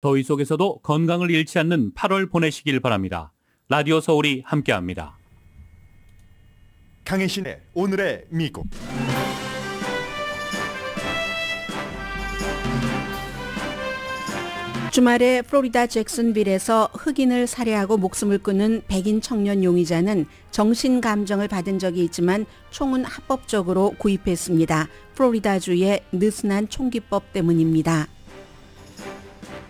더위 속에서도 건강을 잃지 않는 8월 보내시길 바랍니다. 라디오 서울이 함께합니다. 강혜신의 오늘의 미국 주말에 플로리다 잭슨빌에서 흑인을 살해하고 목숨을 끊은 백인 청년 용의자는 정신 감정을 받은 적이 있지만 총은 합법적으로 구입했습니다. 플로리다주의 느슨한 총기법 때문입니다.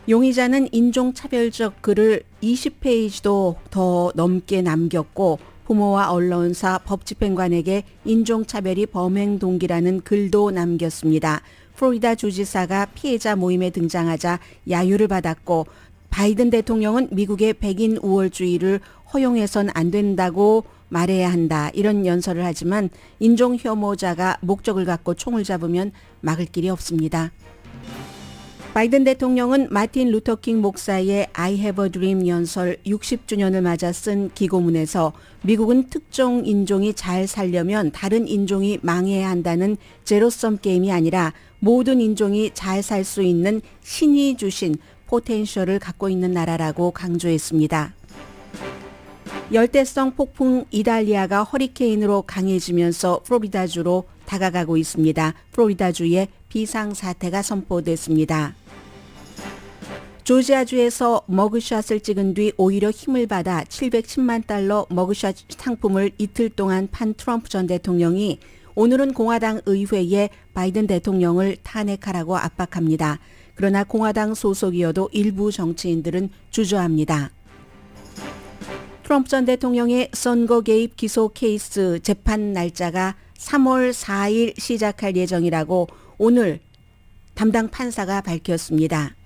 용의자는 인종차별적 글을 20페이지도 더 넘게 남겼고 부모와 언론사, 법집행관에게 인종차별이 범행 동기라는 글도 남겼습니다. 프로리다 주지사가 피해자 모임에 등장하자 야유를 받았고 바이든 대통령은 미국의 백인 우월주의를 허용해선 안 된다고 말해야 한다 이런 연설을 하지만 인종 혐오자가 목적을 갖고 총을 잡으면 막을 길이 없습니다. 바이든 대통령은 마틴 루터킹 목사의 I Have a Dream 연설 60주년을 맞아 쓴 기고문에서 미국은 특정 인종이 잘 살려면 다른 인종이 망해야 한다는 제로섬 게임이 아니라 모든 인종이 잘 살 수 있는 신이 주신 포텐셜을 갖고 있는 나라라고 강조했습니다. 열대성 폭풍 이달리아가 허리케인으로 강해지면서 플로리다주로 다가가고 있습니다. 플로리다주의 비상사태가 선포됐습니다. 조지아주에서 머그샷을 찍은 뒤 오히려 힘을 받아 710만 달러 머그샷 상품을 이틀 동안 판 트럼프 전 대통령이 오늘은 공화당 의회에 바이든 대통령을 탄핵하라고 압박합니다. 그러나 공화당 소속이어도 일부 정치인들은 주저합니다. 트럼프 전 대통령의 선거 개입 기소 케이스 재판 날짜가 3월 4일 시작할 예정이라고 오늘 담당 판사가 밝혔습니다.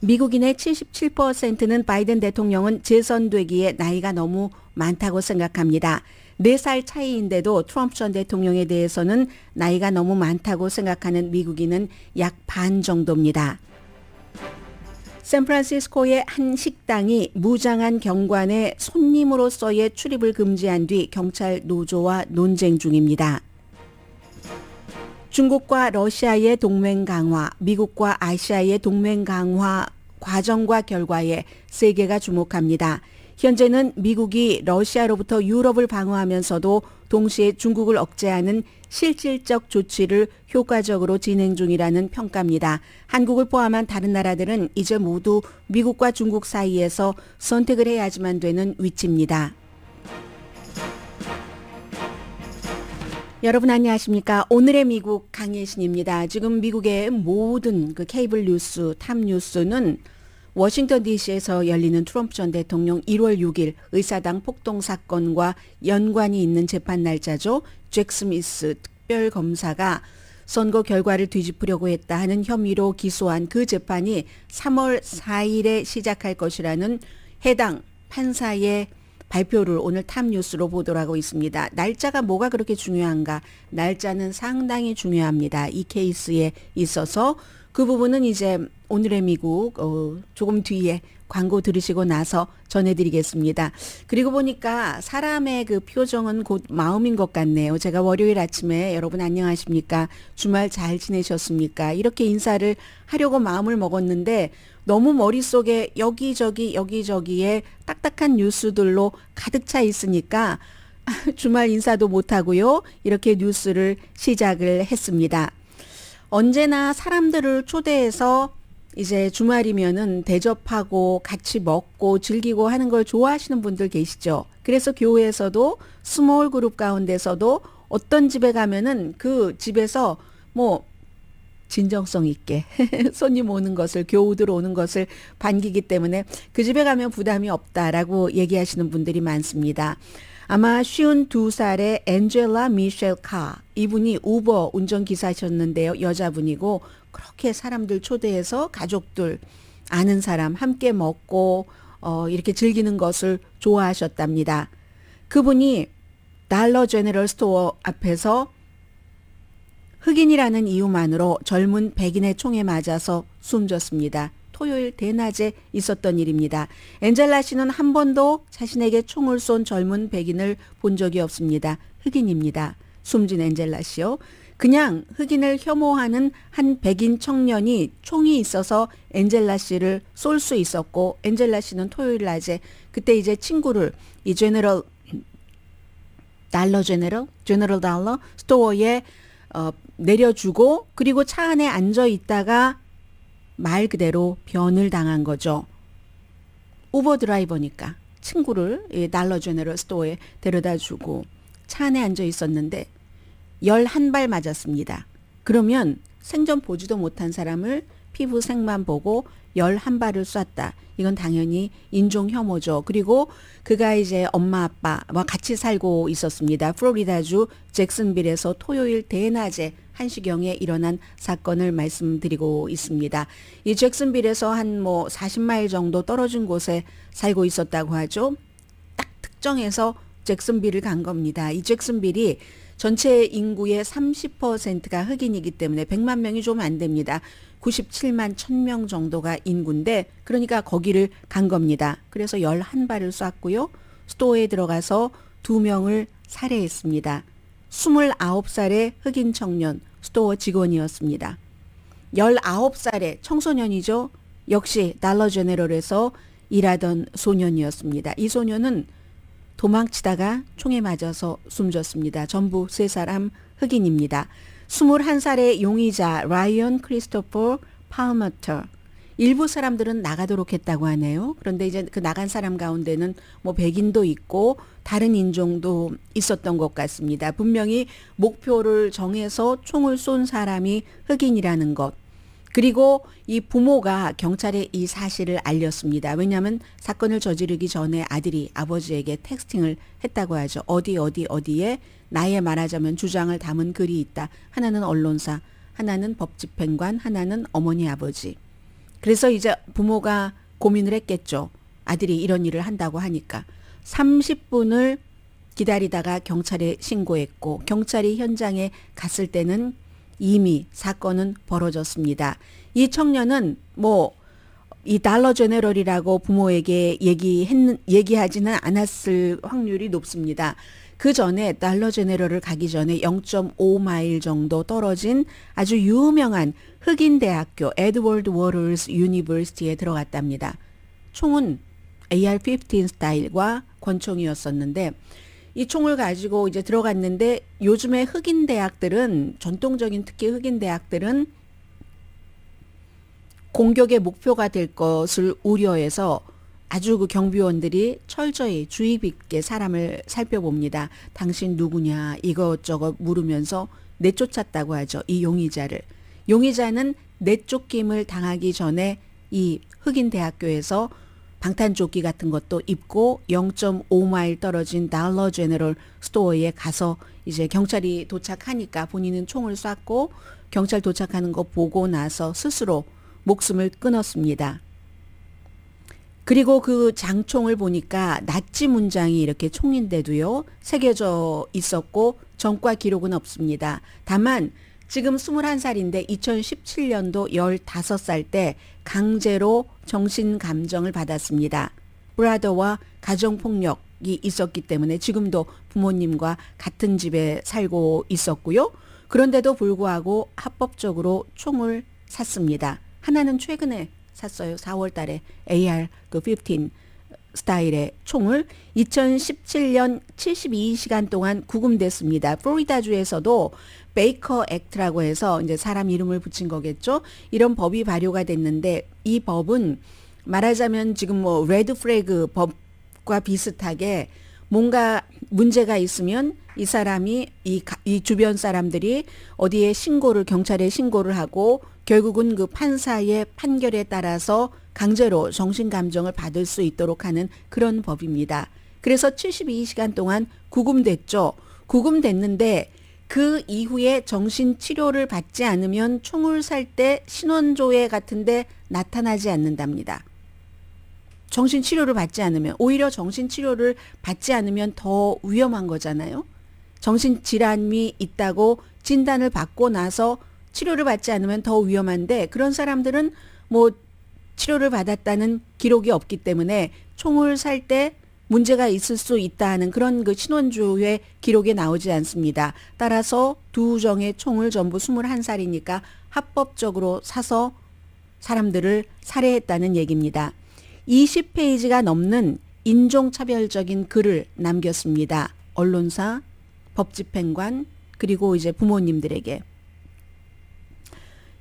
미국인의 77%는 바이든 대통령은 재선되기에 나이가 너무 많다고 생각합니다. 4살 차이인데도 트럼프 전 대통령에 대해서는 나이가 너무 많다고 생각하는 미국인은 약 반 정도입니다. 샌프란시스코의 한 식당이 무장한 경관의 손님으로서의 출입을 금지한 뒤 경찰 노조와 논쟁 중입니다. 중국과 러시아의 동맹 강화, 미국과 아시아의 동맹 강화 과정과 결과에 세계가 주목합니다. 현재는 미국이 러시아로부터 유럽을 방어하면서도 동시에 중국을 억제하는 실질적 조치를 효과적으로 진행 중이라는 평가입니다. 한국을 포함한 다른 나라들은 이제 모두 미국과 중국 사이에서 선택을 해야지만 되는 위치입니다. 여러분 안녕하십니까? 오늘의 미국 강예신입니다. 지금 미국의 모든 그 케이블 뉴스, 탑 뉴스는 워싱턴 DC에서 열리는 트럼프 전 대통령 1월 6일 의사당 폭동 사건과 연관이 있는 재판 날짜죠. 잭 스미스 특별 검사가 선거 결과를 뒤집으려고 했다 하는 혐의로 기소한 그 재판이 3월 4일에 시작할 것이라는 해당 판사의 발표를 오늘 탑뉴스로 보도하고 있습니다. 날짜가 뭐가 그렇게 중요한가? 날짜는 상당히 중요합니다. 이 케이스에 있어서 그 부분은 이제 오늘의 미국 어, 조금 뒤에 광고 들으시고 나서 전해드리겠습니다. 그리고 보니까 사람의 그 표정은 곧 마음인 것 같네요. 제가 월요일 아침에 여러분 안녕하십니까? 주말 잘 지내셨습니까? 이렇게 인사를 하려고 마음을 먹었는데 너무 머릿속에 여기저기 여기저기에 딱딱한 뉴스들로 가득 차 있으니까 주말 인사도 못하고요. 이렇게 뉴스를 시작을 했습니다. 언제나 사람들을 초대해서 이제 주말이면은 대접하고 같이 먹고 즐기고 하는 걸 좋아하시는 분들 계시죠. 그래서 교회에서도 스몰 그룹 가운데서도 어떤 집에 가면은 그 집에서 뭐 진정성 있게 손님 오는 것을 교우들 오는 것을 반기기 때문에 그 집에 가면 부담이 없다라고 얘기하시는 분들이 많습니다. 아마 쉬운 두 살의 앤젤라 미셸 카 이분이 우버 운전기사셨는데요. 여자분이고 그렇게 사람들 초대해서 가족들 아는 사람 함께 먹고 어, 이렇게 즐기는 것을 좋아하셨답니다. 그분이 달러 제네럴 스토어 앞에서 흑인이라는 이유만으로 젊은 백인의 총에 맞아서 숨졌습니다. 토요일 대낮에 있었던 일입니다. 엔젤라 씨는 한 번도 자신에게 총을 쏜 젊은 백인을 본 적이 없습니다. 흑인입니다. 숨진 엔젤라 씨요. 그냥 흑인을 혐오하는 한 백인 청년이 총이 있어서 엔젤라 씨를 쏠 수 있었고 엔젤라 씨는 토요일 낮에 그때 이제 친구를 이 제너럴 달러 제너럴 제너럴 달러 스토어에 어, 내려주고 그리고 차 안에 앉아 있다가 말 그대로 변을 당한 거죠. 우버 드라이버니까 친구를 예, 달러 제네럴 스토어에 데려다 주고 차 안에 앉아 있었는데 11발 맞았습니다. 그러면 생전 보지도 못한 사람을 피부 색만 보고 11발을 쐈다. 이건 당연히 인종 혐오죠. 그리고 그가 이제 엄마 아빠와 뭐 같이 살고 있었습니다. 플로리다주 잭슨빌에서 토요일 대낮에 한시경에 일어난 사건을 말씀드리고 있습니다. 이 잭슨빌에서 한 뭐 40마일 정도 떨어진 곳에 살고 있었다고 하죠. 딱 특정해서 잭슨빌을 간 겁니다. 이 잭슨빌이 전체 인구의 30%가 흑인이기 때문에 100만 명이 좀 안 됩니다. 97만 1000명 정도가 인구인데 그러니까 거기를 간 겁니다. 그래서 11발을 쐈고요. 수도에 들어가서 두명을 살해했습니다. 29살의 흑인 청년 스토어 직원이었습니다. 19살의 청소년이죠. 역시 달러 제네럴에서 일하던 소년이었습니다. 이 소년은 도망치다가 총에 맞아서 숨졌습니다. 전부 세 사람 흑인입니다. 21살의 용의자 라이언 크리스토퍼 파우머터 일부 사람들은 나가도록 했다고 하네요. 그런데 이제 그 나간 사람 가운데는 뭐 백인도 있고 다른 인종도 있었던 것 같습니다. 분명히 목표를 정해서 총을 쏜 사람이 흑인이라는 것. 그리고 이 부모가 경찰에 이 사실을 알렸습니다. 왜냐하면 사건을 저지르기 전에 아들이 아버지에게 텍스팅을 했다고 하죠. 어디 어디 어디에 나에 말하자면 주장을 담은 글이 있다. 하나는 언론사, 하나는 법집행관, 하나는 어머니 아버지. 그래서 이제 부모가 고민을 했겠죠. 아들이 이런 일을 한다고 하니까 30분을 기다리다가 경찰에 신고했고 경찰이 현장에 갔을 때는 이미 사건은 벌어졌습니다. 이 청년은 뭐 이 달러 제네럴이라고 부모에게 얘기했 얘기하지는 않았을 확률이 높습니다. 그 전에 달러 제네럴을 가기 전에 0.5마일 정도 떨어진 아주 유명한 흑인 대학교 에드월드 워럴스 유니버시티에 들어갔답니다. 총은 AR-15 스타일과 권총이었었는데 이 총을 가지고 이제 들어갔는데 요즘에 흑인 대학들은 전통적인 특히 흑인 대학들은 공격의 목표가 될 것을 우려해서 아주 그 경비원들이 철저히 주의 깊게 사람을 살펴봅니다. 당신 누구냐 이것저것 물으면서 내쫓았다고 하죠. 이 용의자를. 용의자는 내쫓김을 당하기 전에 이 흑인 대학교에서 방탄조끼 같은 것도 입고 0.5마일 떨어진 달러 제네럴 스토어에 가서 이제 경찰이 도착하니까 본인은 총을 쐈고 경찰 도착하는 거 보고 나서 스스로 목숨을 끊었습니다. 그리고 그 장총을 보니까 나지 문장이 이렇게 총인데도요 새겨져 있었고 전과 기록은 없습니다. 다만 지금 21살인데 2017년도 15살 때 강제로 정신 감정을 받았습니다. 브라더와 가정폭력이 있었기 때문에 지금도 부모님과 같은 집에 살고 있었고요. 그런데도 불구하고 합법적으로 총을 샀습니다. 하나는 최근에 샀어요. 4월 달에 AR 그15 스타일의 총을 2017년 72시간 동안 구금됐습니다. 플로리다주에서도 베이커 액트라고 해서 이제 사람 이름을 붙인 거겠죠. 이런 법이 발효가 됐는데 이 법은 말하자면 지금 뭐 레드 프레그 법과 비슷하게 뭔가 문제가 있으면 이 사람이 이, 이 주변 사람들이 어디에 신고를 경찰에 신고를 하고 결국은 그 판사의 판결에 따라서 강제로 정신감정을 받을 수 있도록 하는 그런 법입니다. 그래서 72시간 동안 구금됐죠. 구금됐는데 그 이후에 정신치료를 받지 않으면 총을 살 때 신원조회 같은데 나타나지 않는답니다. 정신치료를 받지 않으면 오히려 정신치료를 받지 않으면 더 위험한 거잖아요. 정신질환이 있다고 진단을 받고 나서 치료를 받지 않으면 더 위험한데 그런 사람들은 뭐 치료를 받았다는 기록이 없기 때문에 총을 살 때 문제가 있을 수 있다 하는 그런 그신원조의 기록에 나오지 않습니다. 따라서 두 정의 총을 전부 21살이니까 합법적으로 사서 사람들을 살해했다는 얘기입니다. 20페이지가 넘는 인종차별적인 글을 남겼습니다. 언론사, 법집행관, 그리고 이제 부모님들에게.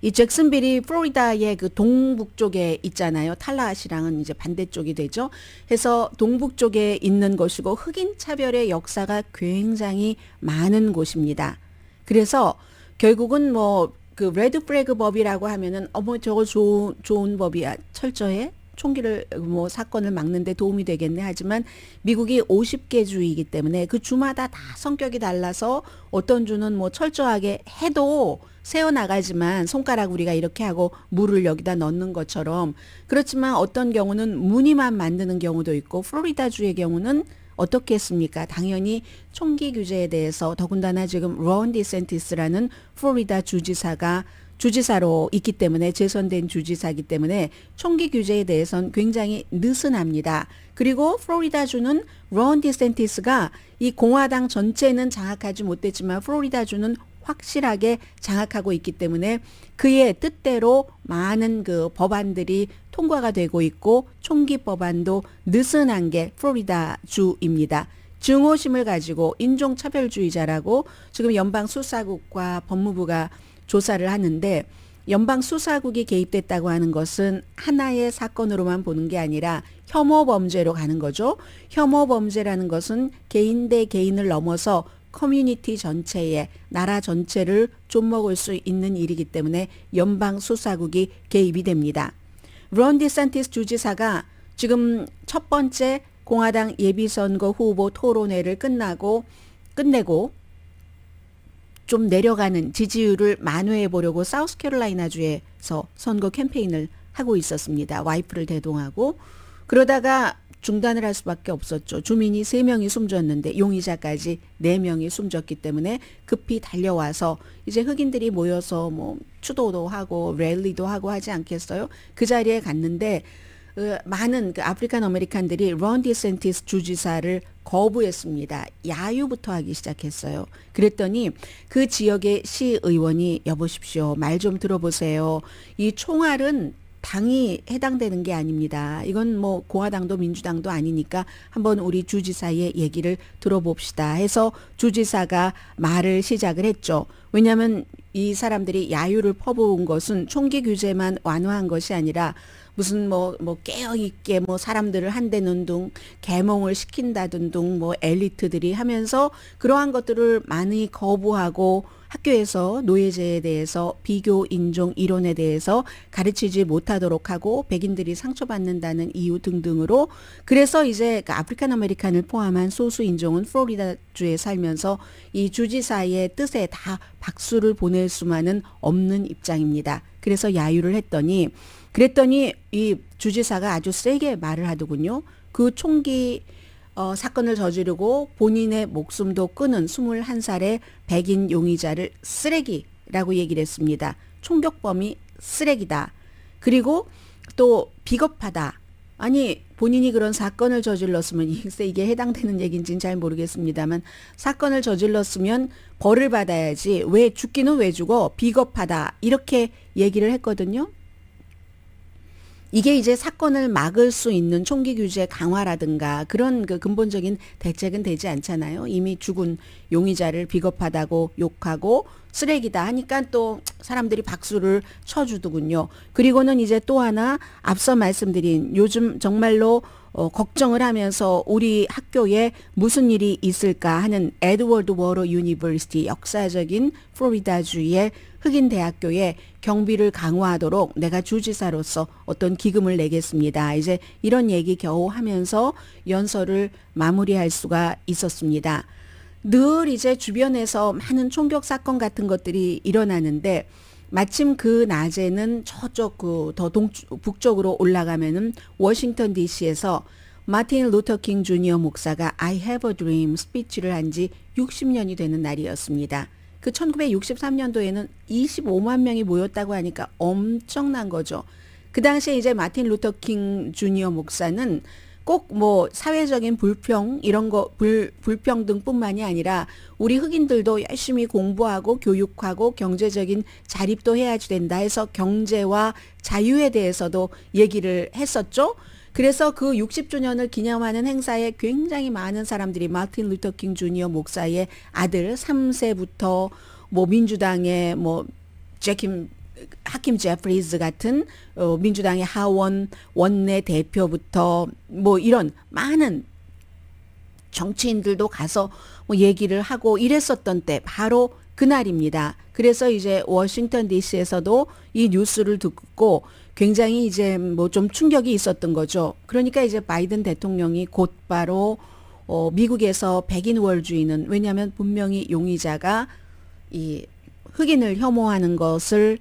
이 잭슨빌이 플로리다의 그 동북쪽에 있잖아요. 탈라시랑은 이제 반대쪽이 되죠. 해서 동북쪽에 있는 곳이고 흑인 차별의 역사가 굉장히 많은 곳입니다. 그래서 결국은 뭐 그 레드 프레그 법이라고 하면은 어머 저거 좋은 좋은 법이야 철저해 총기를 뭐 사건을 막는데 도움이 되겠네 하지만 미국이 50개 주이기 때문에 그 주마다 다 성격이 달라서 어떤 주는 뭐 철저하게 해도 세어 나가지만 손가락 우리가 이렇게 하고 물을 여기다 넣는 것처럼 그렇지만 어떤 경우는 무늬만 만드는 경우도 있고 플로리다 주의 경우는 어떻게 했습니까? 당연히 총기 규제에 대해서 더군다나 지금 론 디센티스라는 플로리다 주지사가 주지사로 있기 때문에 재선된 주지사기 때문에 총기 규제에 대해선 굉장히 느슨합니다. 그리고 플로리다주는 론 디센티스가 이 공화당 전체는 장악하지 못했지만 플로리다주는 확실하게 장악하고 있기 때문에 그의 뜻대로 많은 그 법안들이 통과가 되고 있고 총기 법안도 느슨한 게 플로리다 주입니다. 증오심을 가지고 인종차별주의자라고 지금 연방수사국과 법무부가 조사를 하는데 연방 수사국이 개입됐다고 하는 것은 하나의 사건으로만 보는 게 아니라 혐오 범죄로 가는 거죠. 혐오 범죄라는 것은 개인 대 개인을 넘어서 커뮤니티 전체에 나라 전체를 좀 먹을 수 있는 일이기 때문에 연방 수사국이 개입이 됩니다. 브론 디산티스 주지사가 지금 첫 번째 공화당 예비선거 후보 토론회를 끝나고 끝내고 좀 내려가는 지지율을 만회해 보려고 사우스캐롤라이나주에서 선거 캠페인을 하고 있었습니다. 와이프를 대동하고 그러다가 중단을 할 수밖에 없었죠. 주민이 3명이 숨졌는데 용의자까지 4명이 숨졌기 때문에 급히 달려와서 이제 흑인들이 모여서 뭐 추도도 하고 랠리도 하고 하지 않겠어요? 그 자리에 갔는데 그 많은 그 아프리칸 아메리칸들이 런 디센티스 주지사를 거부했습니다. 야유부터 하기 시작했어요. 그랬더니 그 지역의 시의원이 여보십시오. 말 좀 들어보세요. 이 총알은 당이 해당되는 게 아닙니다. 이건 뭐 공화당도 민주당도 아니니까 한번 우리 주지사의 얘기를 들어봅시다 해서 주지사가 말을 시작을 했죠. 왜냐하면 이 사람들이 야유를 퍼부은 것은 총기 규제만 완화한 것이 아니라 무슨 뭐, 뭐 깨어있게 뭐 사람들을 한 대눈 둥, 개몽을 시킨다든 둥, 뭐 엘리트들이 하면서 그러한 것들을 많이 거부하고 학교에서 노예제에 대해서 비교 인종 이론에 대해서 가르치지 못하도록 하고 백인들이 상처받는다는 이유 등등으로 그래서 이제 그 아프리칸 아메리칸을 포함한 소수 인종은 플로리다 주에 살면서 이 주지사의 뜻에 다 박수를 보낼 수만은 없는 입장입니다. 그래서 야유를 했더니 그랬더니 이 주지사가 아주 세게 말을 하더군요. 그 총기 어, 사건을 저지르고 본인의 목숨도 끊은 21살의 백인 용의자를 쓰레기라고 얘기를 했습니다. 총격범이 쓰레기다. 그리고 또 비겁하다. 아니 본인이 그런 사건을 저질렀으면 이게 해당되는 얘기인지는 잘 모르겠습니다만 사건을 저질렀으면 벌을 받아야지 왜 죽기는 왜 죽어 비겁하다 이렇게 얘기를 했거든요. 이게 이제 사건을 막을 수 있는 총기 규제 강화라든가 그런 그 근본적인 대책은 되지 않잖아요. 이미 죽은 용의자를 비겁하다고 욕하고 쓰레기다 하니까 또 사람들이 박수를 쳐주더군요. 그리고는 이제 또 하나 앞서 말씀드린 요즘 정말로 어, 걱정을 하면서 우리 학교에 무슨 일이 있을까 하는 에드워드 워로 유니버시티 역사적인 플로리다주의 흑인 대학교에 경비를 강화하도록 내가 주지사로서 어떤 기금을 내겠습니다. 이제 이런 얘기 겨우 하면서 연설을 마무리할 수가 있었습니다. 늘 이제 주변에서 많은 총격 사건 같은 것들이 일어나는데 마침 그 낮에는 저쪽 그더 북쪽으로 올라가면은 워싱턴 D.C.에서 마틴 루터 킹 주니어 목사가 I Have a Dream 스피치를 한 지 60년이 되는 날이었습니다. 그 1963년도에는 25만 명이 모였다고 하니까 엄청난 거죠. 그 당시에 이제 마틴 루터 킹 주니어 목사는 꼭 뭐 사회적인 불평 이런 거 불, 불평등뿐만이 아니라 우리 흑인들도 열심히 공부하고 교육하고 경제적인 자립도 해야지 된다 해서 경제와 자유에 대해서도 얘기를 했었죠. 그래서 그 60주년을 기념하는 행사에 굉장히 많은 사람들이 마틴 루터 킹 주니어 목사의 아들 3세부터 뭐 민주당의 뭐 제킴 하킴 제프리즈 같은 어, 민주당의 하원 원내 대표부터 뭐 이런 많은 정치인들도 가서 뭐 얘기를 하고 이랬었던 때 바로 그날입니다. 그래서 이제 워싱턴 DC에서도 이 뉴스를 듣고 굉장히 이제 뭐 좀 충격이 있었던 거죠. 그러니까 이제 바이든 대통령이 곧바로 어 미국에서 백인 월주의는 왜냐하면 분명히 용의자가 이 흑인을 혐오하는 것을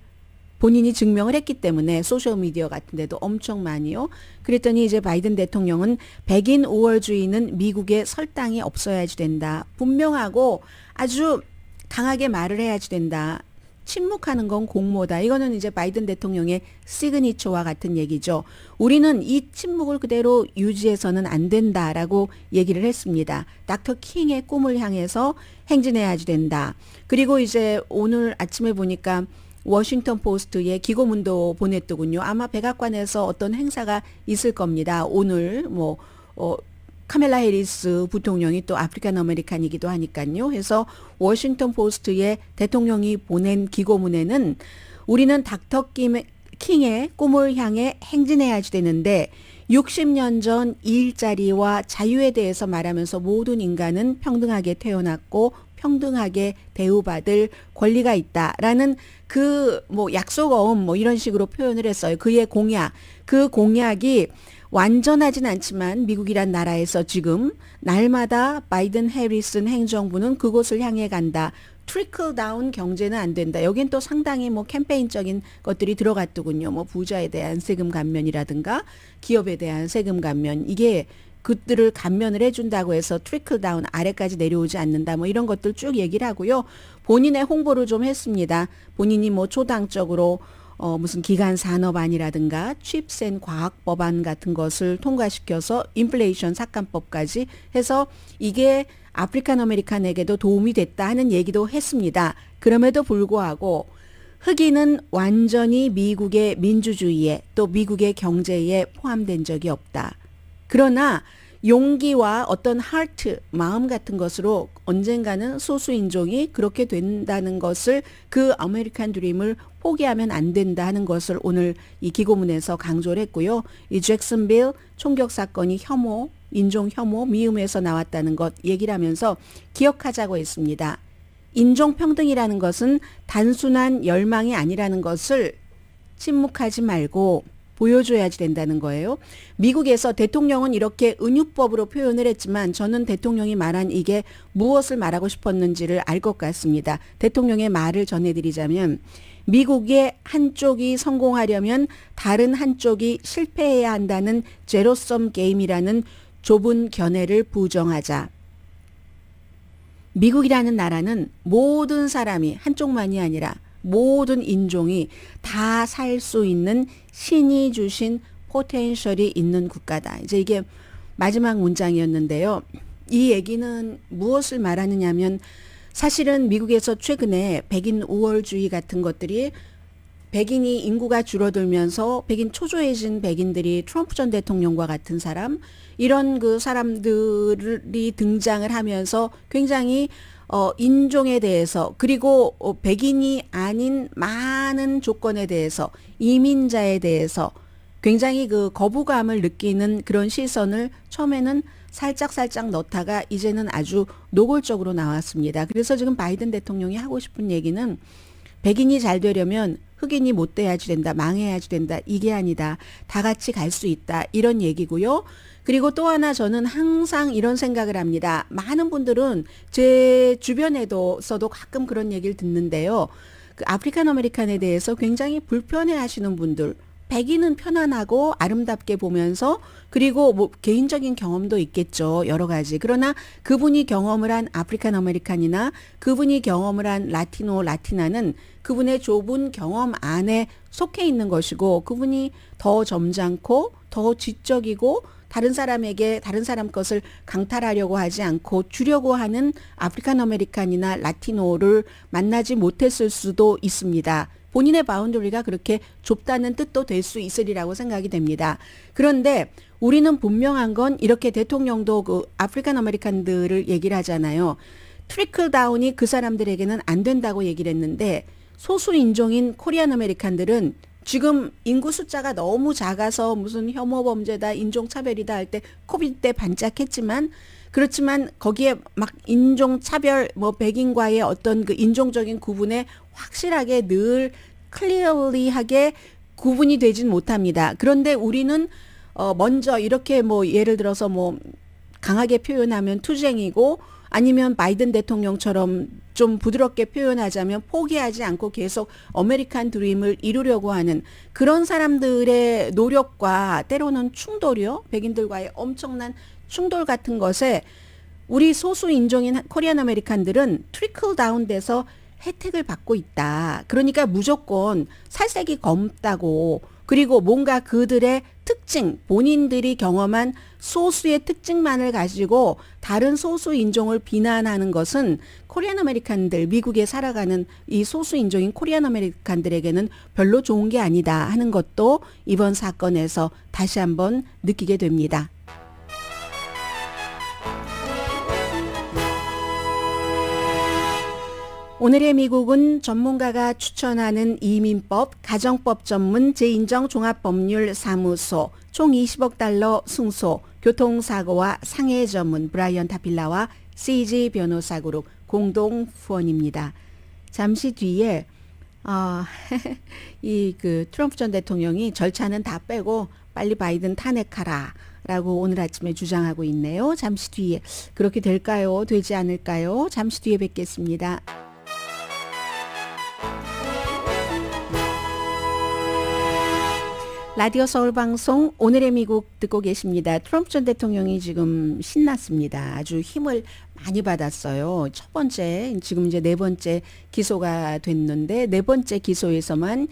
본인이 증명을 했기 때문에 소셜미디어 같은 데도 엄청 많이요. 그랬더니 이제 바이든 대통령은 백인 우월주의는 미국의 설당이 없어야지 된다. 분명하고 아주 강하게 말을 해야지 된다. 침묵하는 건 공모다. 이거는 이제 바이든 대통령의 시그니처와 같은 얘기죠. 우리는 이 침묵을 그대로 유지해서는 안 된다라고 얘기를 했습니다. 닥터 킹의 꿈을 향해서 행진해야지 된다. 그리고 이제 오늘 아침에 보니까 워싱턴 포스트에 기고문도 보냈더군요. 아마 백악관에서 어떤 행사가 있을 겁니다. 오늘 뭐 어, 카멜라 해리스 부통령이 또 아프리칸 아메리칸이기도 하니까요. 해서 워싱턴 포스트에 대통령이 보낸 기고문에는 우리는 닥터 킹의 꿈을 향해 행진해야지 되는데 60년 전 일자리와 자유에 대해서 말하면서 모든 인간은 평등하게 태어났고 평등하게 대우받을 권리가 있다라는 그 뭐 약속 어음 뭐 이런 식으로 표현을 했어요. 그의 공약, 그 공약이 완전하진 않지만 미국이란 나라에서 지금 날마다 바이든 해리슨 행정부는 그곳을 향해 간다. 트리클 다운 경제는 안 된다. 여긴 또 상당히 뭐 캠페인적인 것들이 들어갔더군요. 뭐 부자에 대한 세금 감면이라든가 기업에 대한 세금 감면 이게 그들을 감면을 해준다고 해서 트리클 다운 아래까지 내려오지 않는다 뭐 이런 것들 쭉 얘기를 하고요. 본인의 홍보를 좀 했습니다. 본인이 뭐 초당적으로 어, 무슨 기간 산업안이라든가 칩센 과학 법안 같은 것을 통과시켜서 인플레이션 삭감법까지 해서 이게 아프리칸 아메리칸에게도 도움이 됐다 하는 얘기도 했습니다. 그럼에도 불구하고 흑인은 완전히 미국의 민주주의에 또 미국의 경제에 포함된 적이 없다. 그러나 용기와 어떤 하트, 마음 같은 것으로 언젠가는 소수인종이 그렇게 된다는 것을 그 아메리칸 드림을 포기하면 안 된다 하는 것을 오늘 이 기고문에서 강조를 했고요. 이 잭슨빌 총격 사건이 혐오, 인종 혐오, 미음에서 나왔다는 것 얘기를 하면서 기억하자고 했습니다. 인종평등이라는 것은 단순한 열망이 아니라는 것을 침묵하지 말고 보여줘야지 된다는 거예요. 미국에서 대통령은 이렇게 은유법으로 표현을 했지만 저는 대통령이 말한 이게 무엇을 말하고 싶었는지를 알 것 같습니다. 대통령의 말을 전해드리자면 미국의 한쪽이 성공하려면 다른 한쪽이 실패해야 한다는 제로섬 게임이라는 좁은 견해를 부정하자. 미국이라는 나라는 모든 사람이 한쪽만이 아니라 모든 인종이 다 살 수 있는 신이 주신 포텐셜이 있는 국가다. 이제 이게 마지막 문장이었는데요. 이 얘기는 무엇을 말하느냐면 사실은 미국에서 최근에 백인 우월주의 같은 것들이 백인이 인구가 줄어들면서 백인 초조해진 백인들이 트럼프 전 대통령과 같은 사람 이런 그 사람들이 등장을 하면서 굉장히 어, 인종에 대해서 그리고 어, 백인이 아닌 많은 조건에 대해서 이민자에 대해서 굉장히 그 거부감을 느끼는 그런 시선을 처음에는 살짝살짝 넣다가 이제는 아주 노골적으로 나왔습니다. 그래서 지금 바이든 대통령이 하고 싶은 얘기는 백인이 잘 되려면 흑인이 못 돼야지 된다, 망해야지 된다, 이게 아니다, 다 같이 갈 수 있다, 이런 얘기고요. 그리고 또 하나 저는 항상 이런 생각을 합니다. 많은 분들은 제 주변에도서도 가끔 그런 얘기를 듣는데요. 그 아프리칸 아메리칸에 대해서 굉장히 불편해 하시는 분들 백인은 편안하고 아름답게 보면서 그리고 뭐 개인적인 경험도 있겠죠. 여러 가지. 그러나 그분이 경험을 한 아프리칸 아메리칸이나 그분이 경험을 한 라티노 라티나는 그분의 좁은 경험 안에 속해 있는 것이고 그분이 더 점잖고 더 지적이고 다른 사람에게 다른 사람 것을 강탈하려고 하지 않고 주려고 하는 아프리칸 아메리칸이나 라티노를 만나지 못했을 수도 있습니다. 본인의 바운더리가 그렇게 좁다는 뜻도 될 수 있으리라고 생각이 됩니다. 그런데 우리는 분명한 건 이렇게 대통령도 그 아프리칸 아메리칸들을 얘기를 하잖아요. 트리클 다운이 그 사람들에게는 안 된다고 얘기를 했는데 소수 인종인 코리안 아메리칸들은 지금 인구 숫자가 너무 작아서 무슨 혐오 범죄다, 인종 차별이다 할 때 코비드 때 반짝했지만 그렇지만 거기에 막 인종 차별 뭐 백인과의 어떤 그 인종적인 구분에 확실하게 늘 클리어리하게 구분이 되진 못합니다. 그런데 우리는 어 먼저 이렇게 뭐 예를 들어서 뭐 강하게 표현하면 투쟁이고 아니면 바이든 대통령처럼 좀 부드럽게 표현하자면 포기하지 않고 계속 아메리칸 드림을 이루려고 하는 그런 사람들의 노력과 때로는 충돌이요. 백인들과의 엄청난 충돌 같은 것에 우리 소수 인종인 코리안 아메리칸들은 트리클 다운 돼서 혜택을 받고 있다. 그러니까 무조건 살색이 검다고 그리고 뭔가 그들의 특징, 본인들이 경험한 소수의 특징만을 가지고 다른 소수 인종을 비난하는 것은 코리안 아메리칸들, 미국에 살아가는 이 소수 인종인 코리안 아메리칸들에게는 별로 좋은 게 아니다 하는 것도 이번 사건에서 다시 한번 느끼게 됩니다. 오늘의 미국은 전문가가 추천하는 이민법 가정법 전문 재인정 종합법률 사무소 총 20억 달러 승소 교통사고와 상해 전문 브라이언 타필라와 CG 변호사 그룹 공동 후원입니다. 잠시 뒤에 어, 이그 트럼프 전 대통령이 절차는 다 빼고 빨리 바이든 탄핵하라. 라고 오늘 아침에 주장하고 있네요. 잠시 뒤에. 그렇게 될까요? 되지 않을까요? 잠시 뒤에 뵙겠습니다. 라디오 서울 방송 오늘의 미국 듣고 계십니다. 트럼프 전 대통령이 지금 신났습니다. 아주 힘을 많이 받았어요. 첫 번째, 지금 이제 네 번째 기소가 됐는데 네 번째 기소에서만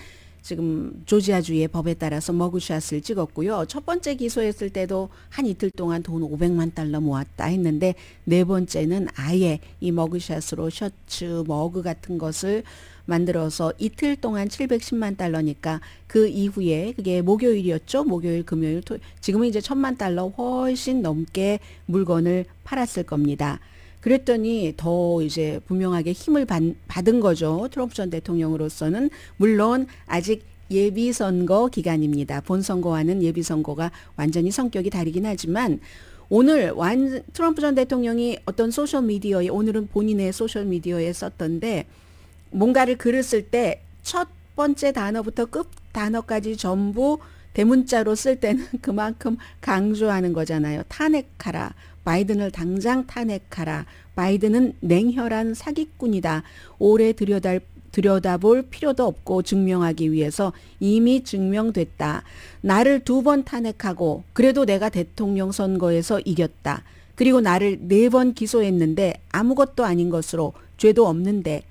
지금 조지아주의 법에 따라서 머그샷을 찍었고요. 첫 번째 기소했을 때도 한 이틀 동안 돈 500만 달러 모았다 했는데 네 번째는 아예 이 머그샷으로 셔츠, 머그 같은 것을 만들어서 이틀 동안 710만 달러니까 그 이후에 그게 목요일이었죠. 목요일, 금요일, 토, 지금은 이제 천만 달러 훨씬 넘게 물건을 팔았을 겁니다. 그랬더니 더 이제 분명하게 힘을 받, 받은 거죠. 트럼프 전 대통령으로서는 물론 아직 예비선거 기간입니다. 본선거와는 예비선거가 완전히 성격이 다르긴 하지만 오늘 완 트럼프 전 대통령이 어떤 소셜 미디어에 오늘은 본인의 소셜 미디어에 썼던데 뭔가를 글을 쓸 때 첫 번째 단어부터 끝 단어까지 전부 대문자로 쓸 때는 그만큼 강조하는 거잖아요. 탄핵하라. 바이든을 당장 탄핵하라. 바이든은 냉혈한 사기꾼이다. 오래 들여다 들여다볼 필요도 없고 증명하기 위해서 이미 증명됐다. 나를 두 번 탄핵하고 그래도 내가 대통령 선거에서 이겼다. 그리고 나를 네 번 기소했는데 아무것도 아닌 것으로 죄도 없는데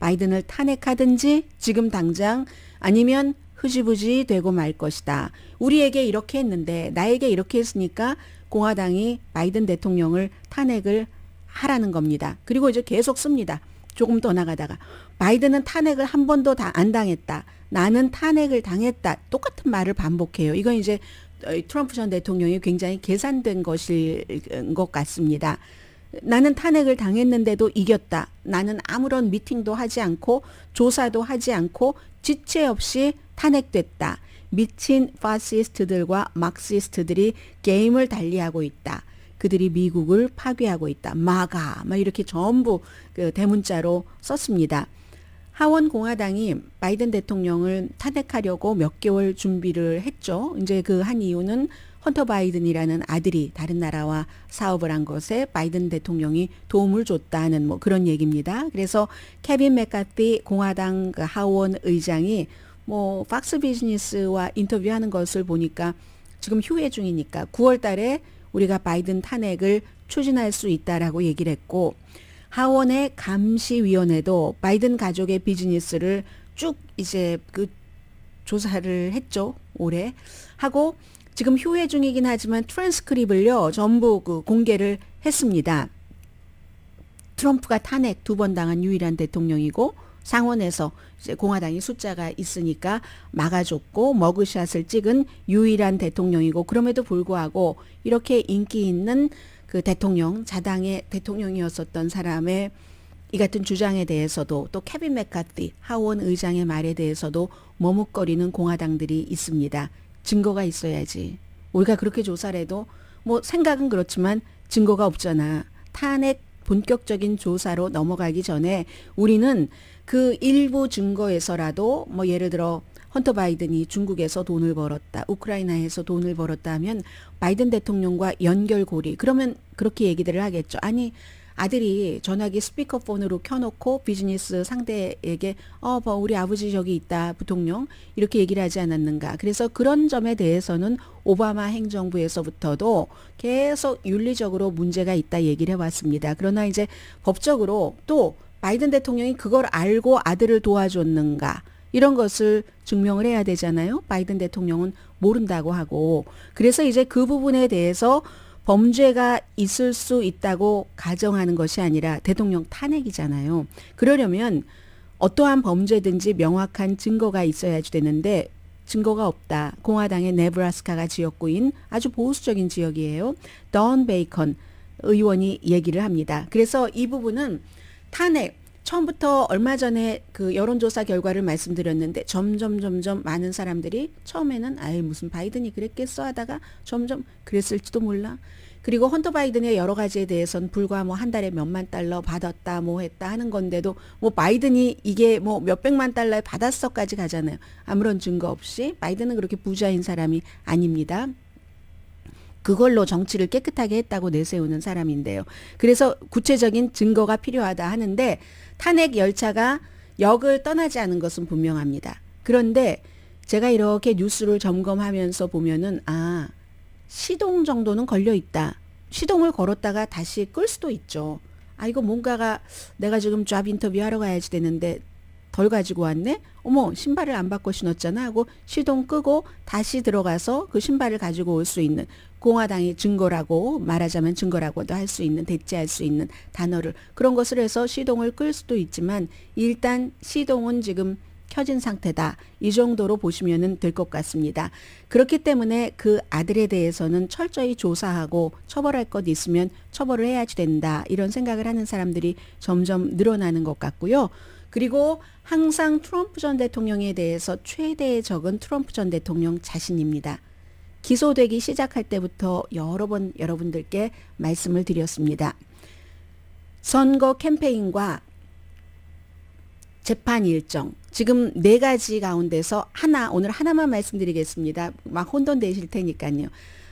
바이든을 탄핵하든지 지금 당장 아니면 흐지부지 되고 말 것이다. 우리에게 이렇게 했는데 나에게 이렇게 했으니까 공화당이 바이든 대통령을 탄핵을 하라는 겁니다. 그리고 이제 계속 씁니다. 조금 더 나가다가 바이든은 탄핵을 한 번도 다 안 당했다. 나는 탄핵을 당했다. 똑같은 말을 반복해요. 이건 이제 어, 트럼프 전 대통령이 굉장히 계산된 것일 것 같습니다. 나는 탄핵을 당했는데도 이겼다. 나는 아무런 미팅도 하지 않고 조사도 하지 않고 지체 없이 탄핵됐다. 미친 파시스트들과 막시스트들이 게임을 달리하고 있다. 그들이 미국을 파괴하고 있다. 마가 막 이렇게 전부 그 대문자로 썼습니다. 하원 공화당이 바이든 대통령을 탄핵하려고 몇 개월 준비를 했죠. 이제 그 한 이유는 헌터 바이든이라는 아들이 다른 나라와 사업을 한 것에 바이든 대통령이 도움을 줬다는 뭐 그런 얘기입니다. 그래서 케빈 맥카티 공화당 그 하원 의장이 뭐 박스 비즈니스와 인터뷰하는 것을 보니까 지금 휴회 중이니까 9월 달에 우리가 바이든 탄핵을 추진할 수 있다라고 얘기를 했고 하원의 감시위원회도 바이든 가족의 비즈니스를 쭉 이제 그 조사를 했죠 올해 하고 지금 휴회 중이긴 하지만 트랜스크립을요 전부 그 공개를 했습니다. 트럼프가 탄핵 두 번 당한 유일한 대통령이고 상원에서 공화당이 숫자가 있으니까 막아줬고 머그샷을 찍은 유일한 대통령이고 그럼에도 불구하고 이렇게 인기 있는 그 대통령 자당의 대통령이었었던 사람의 이 같은 주장에 대해서도 또 케빈 맥카티 하원 의장의 말에 대해서도 머뭇거리는 공화당들이 있습니다. 증거가 있어야지. 우리가 그렇게 조사를 해도 뭐 생각은 그렇지만 증거가 없잖아. 탄핵 본격적인 조사로 넘어가기 전에 우리는 그 일부 증거에서라도 뭐 예를 들어 헌터 바이든이 중국에서 돈을 벌었다, 우크라이나에서 돈을 벌었다 하면 바이든 대통령과 연결고리. 그러면 그렇게 얘기들을 하겠죠. 아니, 아들이 전화기 스피커폰으로 켜놓고 비즈니스 상대에게 어, 뭐 우리 아버지 저기 있다, 부통령. 이렇게 얘기를 하지 않았는가. 그래서 그런 점에 대해서는 오바마 행정부에서부터도 계속 윤리적으로 문제가 있다 얘기를 해왔습니다. 그러나 이제 법적으로 또 바이든 대통령이 그걸 알고 아들을 도와줬는가 이런 것을 증명을 해야 되잖아요. 바이든 대통령은 모른다고 하고 그래서 이제 그 부분에 대해서 범죄가 있을 수 있다고 가정하는 것이 아니라 대통령 탄핵이잖아요. 그러려면 어떠한 범죄든지 명확한 증거가 있어야지 되는데 증거가 없다. 공화당의 네브라스카가 지역구인 아주 보수적인 지역이에요. 던 베이컨 의원이 얘기를 합니다. 그래서 이 부분은 탄핵 처음부터 얼마 전에 그 여론조사 결과를 말씀드렸는데 점점 점점 많은 사람들이 처음에는 아예 무슨 바이든이 그랬겠어 하다가 점점 그랬을지도 몰라. 그리고 헌터 바이든의 여러 가지에 대해선 불과 뭐 한 달에 몇만 달러 받았다 뭐 했다 하는 건데도 뭐 바이든이 이게 뭐 몇백만 달러에 받았어까지 가잖아요. 아무런 증거 없이 바이든은 그렇게 부자인 사람이 아닙니다. 그걸로 정치를 깨끗하게 했다고 내세우는 사람인데요. 그래서 구체적인 증거가 필요하다 하는데 탄핵 열차가 역을 떠나지 않은 것은 분명합니다. 그런데 제가 이렇게 뉴스를 점검하면서 보면은 아 시동 정도는 걸려 있다. 시동을 걸었다가 다시 끌 수도 있죠. 아 이거 뭔가가 내가 지금 잡 인터뷰 하러 가야지 되는데 덜 가지고 왔네? 어머, 신발을 안 바꿔 신었잖아 하고 시동 끄고 다시 들어가서 그 신발을 가지고 올 수 있는 공화당의 증거라고 말하자면 증거라고도 할 수 있는 대체할 수 있는 단어를 그런 것을 해서 시동을 끌 수도 있지만 일단 시동은 지금 켜진 상태다. 이 정도로 보시면 될 것 같습니다. 그렇기 때문에 그 아들에 대해서는 철저히 조사하고 처벌할 것 있으면 처벌을 해야지 된다. 이런 생각을 하는 사람들이 점점 늘어나는 것 같고요. 그리고 항상 트럼프 전 대통령에 대해서 최대의 적은 트럼프 전 대통령 자신입니다. 기소되기 시작할 때부터 여러 번 여러분들께 말씀을 드렸습니다. 선거 캠페인과 재판 일정. 지금 네 가지 가운데서 하나, 오늘 하나만 말씀드리겠습니다. 막 혼돈되실 테니까요.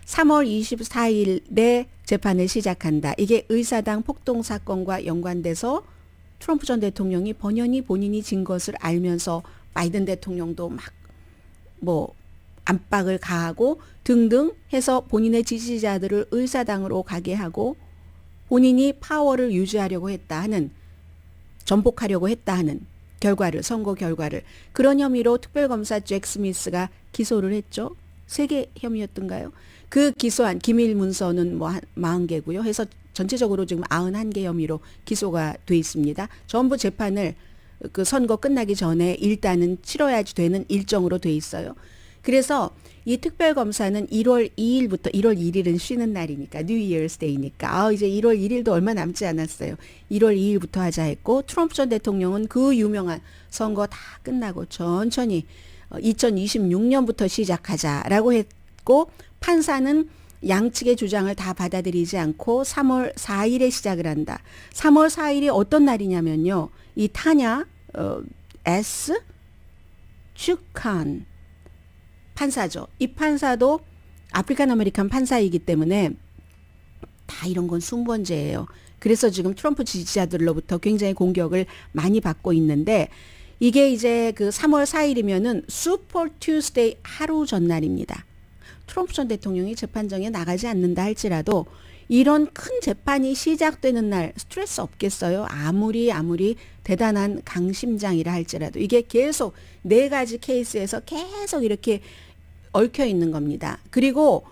3월 24일에 재판을 시작한다. 이게 의사당 폭동 사건과 연관돼서 트럼프 전 대통령이 본연히 본인이 진 것을 알면서 바이든 대통령도 막뭐 압박을 가하고 등등 해서 본인의 지지자들을 의사당으로 가게 하고 본인이 파워를 유지하려고 했다 하는 전복하려고 했다 하는 결과를 선거 결과를 그런 혐의로 특별검사 잭 스미스가 기소를 했죠. 세 개 혐의였던가요? 그 기소한 기밀 문서는 뭐 40개고요. 해서 전체적으로 지금 91개 혐의로 기소가 돼 있습니다. 전부 재판을 그 선거 끝나기 전에 일단은 치러야지 되는 일정으로 돼 있어요. 그래서 이 특별검사는 1월 2일부터 1월 1일은 쉬는 날이니까 뉴 이어스 데이니까 아 이제 1월 1일도 얼마 남지 않았어요. 1월 2일부터 하자 했고 트럼프 전 대통령은 그 유명한 선거 다 끝나고 천천히 2026년부터 어, 시작하자라고 했고 판사는 양측의 주장을 다 받아들이지 않고 3월 4일에 시작을 한다. 3월 4일이 어떤 날이냐면요. 이 타냐 어, S 축한 판사죠. 이 판사도 아프리칸 아메리칸 판사이기 때문에 다 이런 건 순번제예요. 그래서 지금 트럼프 지지자들로부터 굉장히 공격을 많이 받고 있는데 이게 이제 그 3월 4일이면은 슈퍼 튜스데이 하루 전날입니다. 트럼프 전 대통령이 재판정에 나가지 않는다 할지라도 이런 큰 재판이 시작되는 날 스트레스 없겠어요? 아무리 아무리 대단한 강심장이라 할지라도 이게 계속 네 가지 케이스에서 계속 이렇게 얽혀 있는 겁니다. 그리고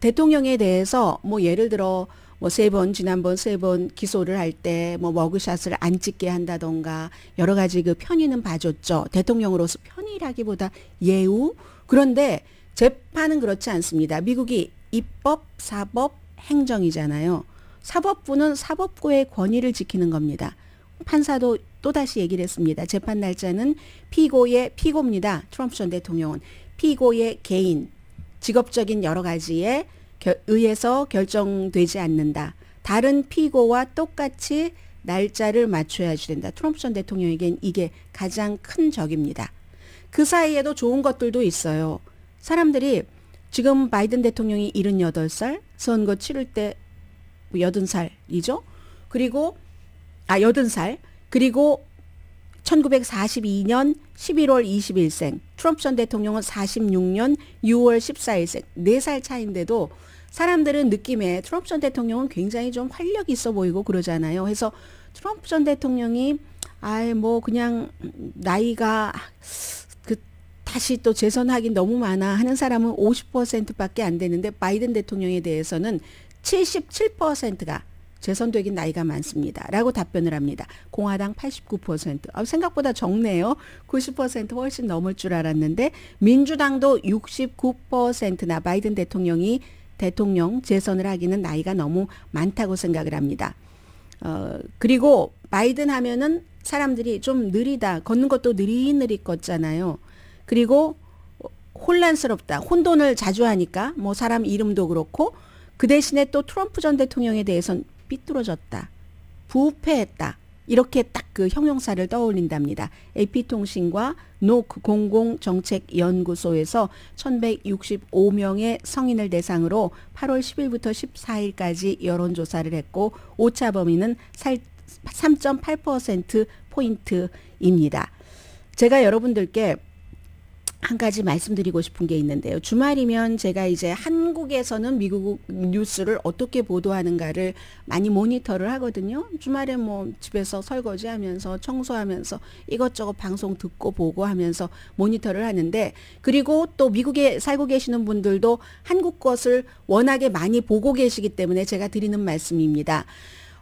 대통령에 대해서 뭐 예를 들어 뭐 세번 지난번 세 번 기소를 할 때 뭐 머그샷을 안 찍게 한다던가 여러 가지 그 편의는 봐줬죠. 대통령으로서 편의라기보다 예우 그런데 재판은 그렇지 않습니다. 미국이 입법, 사법, 행정이잖아요. 사법부는 사법부의 권위를 지키는 겁니다. 판사도 또다시 얘기를 했습니다. 재판 날짜는 피고의 피고입니다. 트럼프 전 대통령은 피고의 개인, 직업적인 여러 가지에 의해서 결정되지 않는다. 다른 피고와 똑같이 날짜를 맞춰야 된다. 트럼프 전 대통령에겐 이게 가장 큰 적입니다. 그 사이에도 좋은 것들도 있어요. 사람들이 지금 바이든 대통령이 78살, 선거 치를 때 80살이죠. 그리고 아 80살. 그리고 1942년 11월 20일생, 트럼프 전 대통령은 46년 6월 14일생, 4살 차인데도 사람들은 느낌에 트럼프 전 대통령은 굉장히 좀 활력 있어 보이고 그러잖아요. 그래서 트럼프 전 대통령이 아예 뭐 그냥 나이가 다시 또 재선하기 너무 많아 하는 사람은 50%밖에 안 되는데 바이든 대통령에 대해서는 77%가 재선되긴 나이가 많습니다. 라고 답변을 합니다. 공화당 89%. 아, 생각보다 적네요. 90% 훨씬 넘을 줄 알았는데 민주당도 69%나 바이든 대통령이 대통령 재선을 하기는 나이가 너무 많다고 생각을 합니다. 어, 그리고 바이든 하면은 사람들이 좀 느리다. 걷는 것도 느릿느릿 걷잖아요. 그리고 혼란스럽다. 혼돈을 자주 하니까 뭐 사람 이름도 그렇고 그 대신에 또 트럼프 전 대통령에 대해선 삐뚤어졌다. 부패했다. 이렇게 딱 그 형용사를 떠올린답니다. AP통신과 노크 공공정책연구소에서 1165명의 성인을 대상으로 8월 10일부터 14일까지 여론조사를 했고 오차 범위는 3.8%포인트입니다. 제가 여러분들께 한 가지 말씀드리고 싶은 게 있는데요. 주말이면 제가 이제 한국에서는 미국 뉴스를 어떻게 보도하는가를 많이 모니터를 하거든요. 주말에 뭐 집에서 설거지 하면서 청소하면서 이것저것 방송 듣고 보고 하면서 모니터를 하는데 그리고 또 미국에 살고 계시는 분들도 한국 것을 워낙에 많이 보고 계시기 때문에 제가 드리는 말씀입니다.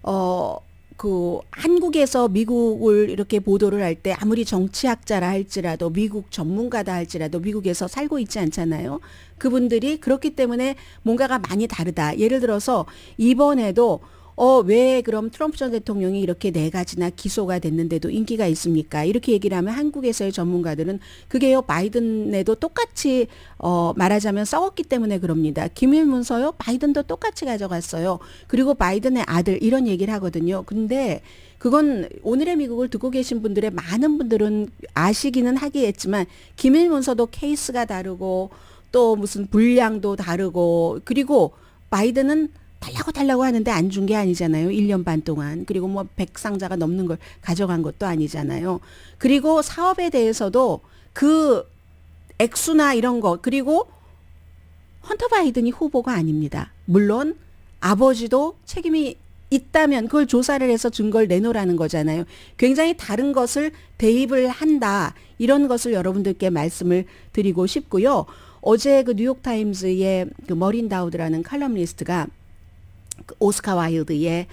어, 그 한국에서 미국을 이렇게 보도를 할 때 아무리 정치학자라 할지라도 미국 전문가다 할지라도 미국에서 살고 있지 않잖아요. 그분들이 그렇기 때문에 뭔가가 많이 다르다. 예를 들어서 이번에도 어, 왜 그럼 트럼프 전 대통령이 이렇게 네 가지나 기소가 됐는데도 인기가 있습니까? 이렇게 얘기를 하면 한국에서의 전문가들은 그게요, 바이든에도 똑같이, 어, 말하자면 싸웠기 때문에 그럽니다. 기밀 문서요, 바이든도 똑같이 가져갔어요. 그리고 바이든의 아들, 이런 얘기를 하거든요. 근데 그건 오늘의 미국을 듣고 계신 분들의 많은 분들은 아시기는 하기했지만, 기밀 문서도 케이스가 다르고, 또 무슨 분량도 다르고, 그리고 바이든은 달라고 달라고 하는데 안 준 게 아니잖아요. 1년 반 동안. 그리고 뭐1상자가 넘는 걸 가져간 것도 아니잖아요. 그리고 사업에 대해서도 그 액수나 이런 거 그리고 헌터 바이든이 후보가 아닙니다. 물론 아버지도 책임이 있다면 그걸 조사를 해서 증거를 내놓으라는 거잖아요. 굉장히 다른 것을 대입을 한다. 이런 것을 여러분들께 말씀을 드리고 싶고요. 어제 그 뉴욕타임즈의 그 머린 다우드라는 칼럼니스트가 그 오스카 와일드의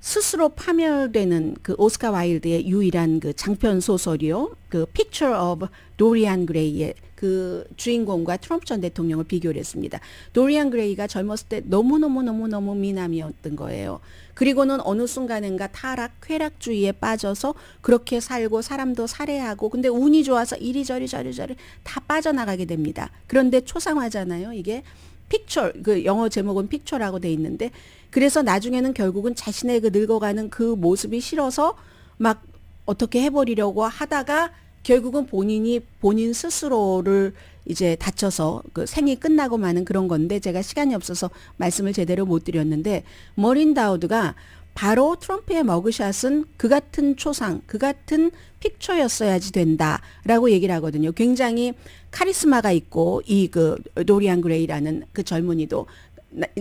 스스로 파멸되는 그 오스카 와일드의 유일한 그 장편 소설이요. 그 Picture of 도리안 그레이의 그 주인공과 트럼프 전 대통령을 비교를 했습니다. 도리안 그레이가 젊었을 때 너무너무너무너무 미남이었던 거예요. 그리고는 어느 순간인가 타락, 쾌락주의에 빠져서 그렇게 살고 사람도 살해하고 근데 운이 좋아서 이리저리 저리저리 다 빠져나가게 됩니다. 그런데 초상화잖아요. 이게 픽처 그 영어 제목은 픽처라고 돼 있는데 그래서 나중에는 결국은 자신의 그 늙어가는 그 모습이 싫어서 막 어떻게 해버리려고 하다가 결국은 본인이 본인 스스로를 이제 다쳐서 그 생이 끝나고 마는 그런 건데 제가 시간이 없어서 말씀을 제대로 못 드렸는데 머린 다우드가 바로 트럼프의 머그샷은 그 같은 초상, 그 같은 픽처였어야지 된다라고 얘기를 하거든요. 굉장히 카리스마가 있고 이그노리안 그레이라는 그 젊은이도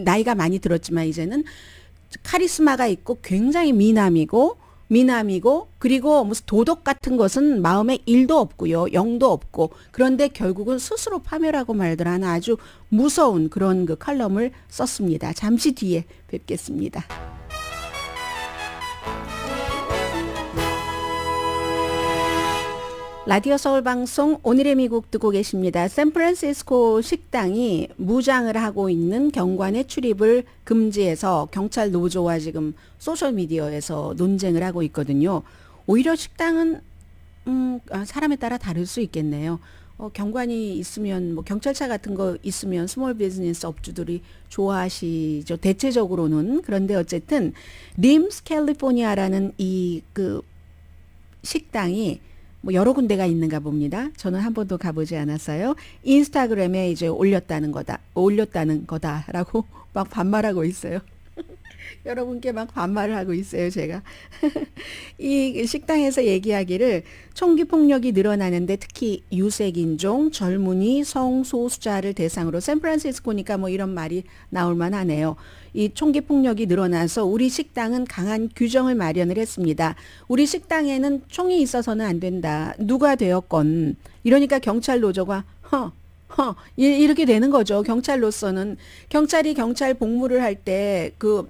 나이가 많이 들었지만 이제는 카리스마가 있고 굉장히 미남이고 미남이고 그리고 무슨 도덕 같은 것은 마음에 일도 없고요. 영도 없고 그런데 결국은 스스로 파멸하고 말들 하는 아주 무서운 그런 그 칼럼을 썼습니다. 잠시 뒤에 뵙겠습니다. 라디오 서울 방송 오늘의 미국 듣고 계십니다. 샌프란시스코 식당이 무장을 하고 있는 경관의 출입을 금지해서 경찰 노조와 지금 소셜 미디어에서 논쟁을 하고 있거든요. 오히려 식당은 음, 아, 사람에 따라 다를 수 있겠네요. 어, 경관이 있으면 뭐 경찰차 같은 거 있으면 스몰 비즈니스 업주들이 좋아하시죠. 대체적으로는 그런데 어쨌든 림스 캘리포니아라는 이 그 식당이 뭐 여러 군데가 있는가 봅니다. 저는 한 번도 가보지 않았어요. 인스타그램에 이제 올렸다는 거다, 올렸다는 거다라고 막 반말하고 있어요. 여러분께 막 반말을 하고 있어요, 제가. 이 식당에서 얘기하기를 총기 폭력이 늘어나는데 특히 유색인종, 젊은이, 성소수자를 대상으로 샌프란시스코니까 뭐 이런 말이 나올 만하네요. 이 총기 폭력이 늘어나서 우리 식당은 강한 규정을 마련을 했습니다. 우리 식당에는 총이 있어서는 안 된다. 누가 되었건 이러니까 경찰 노조가 허 허, 이렇게 되는 거죠. 경찰로서는 경찰이 경찰 복무를 할 때 그